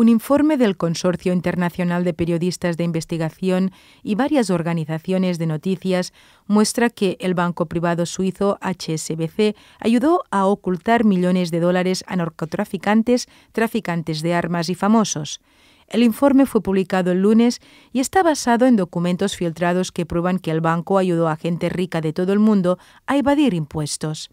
un informe del Consorcio Internacional de Periodistas de Investigación y varias organizaciones de noticias muestra que el banco privado suizo HSBC ayudó a ocultar millones de dólares a narcotraficantes, traficantes de armas y famosos. El informe fue publicado el lunes y está basado en documentos filtrados que prueban que el banco ayudó a gente rica de todo el mundo a evadir impuestos.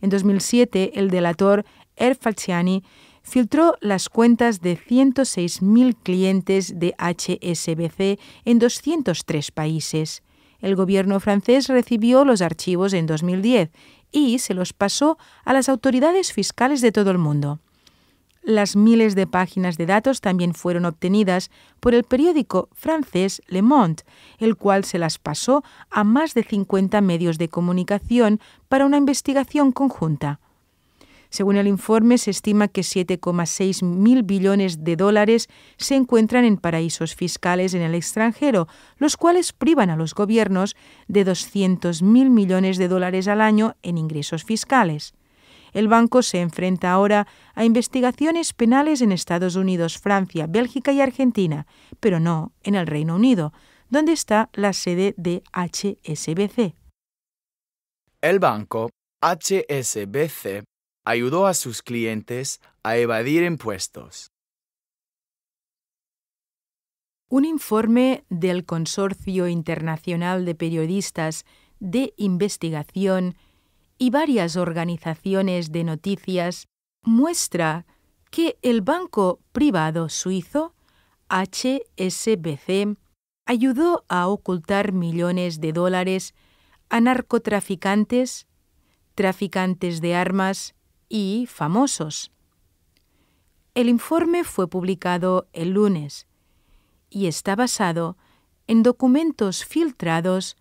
En 2007, el delator Er Falciani filtró las cuentas de 106.000 clientes de HSBC en 203 países. El gobierno francés recibió los archivos en 2010 y se los pasó a las autoridades fiscales de todo el mundo. Las miles de páginas de datos también fueron obtenidas por el periódico francés Le Monde, el cual se las pasó a más de 50 medios de comunicación para una investigación conjunta. Según el informe, se estima que 7,6 mil billones de dólares se encuentran en paraísos fiscales en el extranjero, los cuales privan a los gobiernos de 200 mil millones de dólares al año en ingresos fiscales. El banco se enfrenta ahora a investigaciones penales en Estados Unidos, Francia, Bélgica y Argentina, pero no en el Reino Unido, donde está la sede de HSBC. El banco HSBC ayudó a sus clientes a evadir impuestos. Un informe del Consorcio Internacional de Periodistas de Investigación y varias organizaciones de noticias muestra que el banco privado suizo HSBC ayudó a ocultar millones de dólares a narcotraficantes, traficantes de armas, y famosos. El informe fue publicado el lunes y está basado en documentos filtrados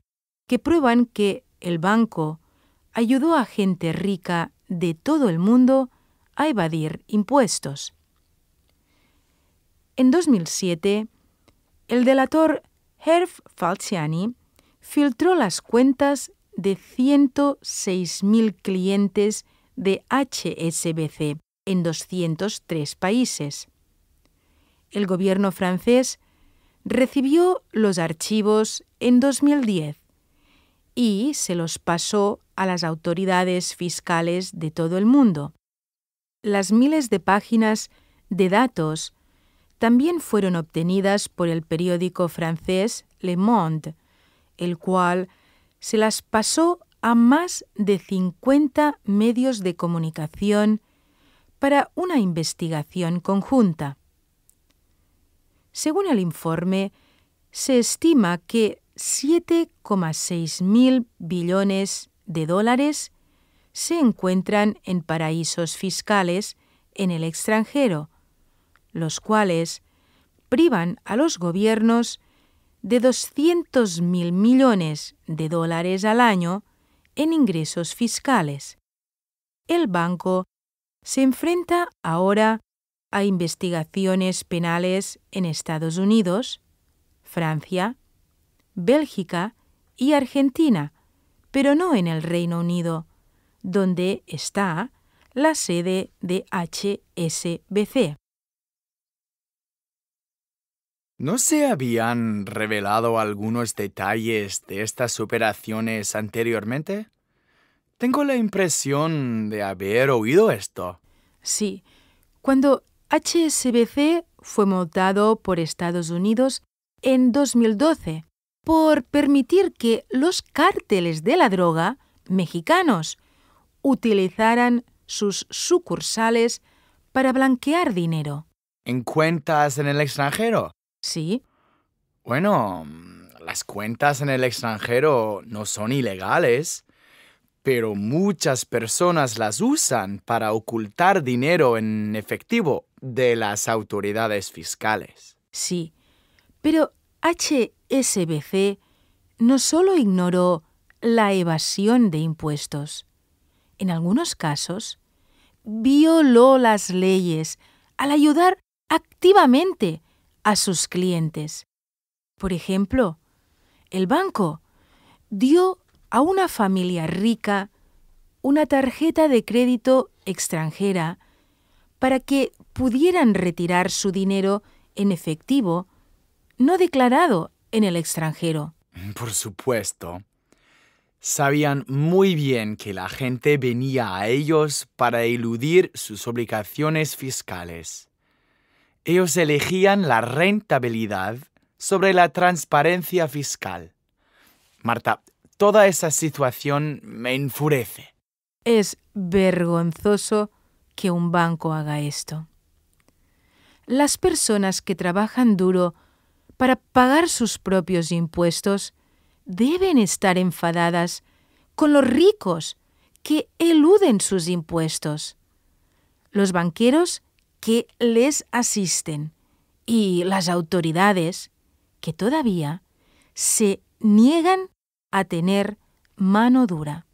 que prueban que el banco ayudó a gente rica de todo el mundo a evadir impuestos. En 2007, el delator Herf Falciani filtró las cuentas de 106.000 clientes de HSBC en 203 países. El gobierno francés recibió los archivos en 2010 y se los pasó a las autoridades fiscales de todo el mundo. Las miles de páginas de datos también fueron obtenidas por el periódico francés Le Monde, el cual se las pasó a más de 50 medios de comunicación para una investigación conjunta. Según el informe, se estima que 7,6 mil billones de dólares se encuentran en paraísos fiscales en el extranjero, los cuales privan a los gobiernos de 200 mil millones de dólares al año en ingresos fiscales. El banco se enfrenta ahora a investigaciones penales en Estados Unidos, Francia, Bélgica y Argentina, pero no en el Reino Unido, donde está la sede de HSBC. ¿No se habían revelado algunos detalles de estas operaciones anteriormente? Tengo la impresión de haber oído esto. Sí. Cuando HSBC fue montado por Estados Unidos en 2012 por permitir que los cárteles de la droga mexicanos utilizaran sus sucursales para blanquear dinero. ¿En cuentas en el extranjero? Sí. Bueno, mm, las cuentas en el extranjero no son ilegales, pero muchas personas las usan para ocultar dinero en efectivo de las autoridades fiscales. Sí, pero HSBC no solo ignoró la evasión de impuestos, en algunos casos, violó las leyes al ayudar activamente a sus clientes. Por ejemplo, el banco dio a una familia rica una tarjeta de crédito extranjera para que pudieran retirar su dinero en efectivo no declarado en el extranjero. Mm, por supuesto. Sabían muy bien que la gente venía a ellos para eludir sus obligaciones fiscales ellos elegían la rentabilidad sobre la transparencia fiscal. Marta, toda esa situación me enfurece. Es vergonzoso que un banco haga esto. Las personas que trabajan duro para pagar sus propios impuestos deben estar enfadadas con los ricos que eluden sus impuestos. Los banqueros que les asisten y las autoridades que todavía se niegan a tener mano dura.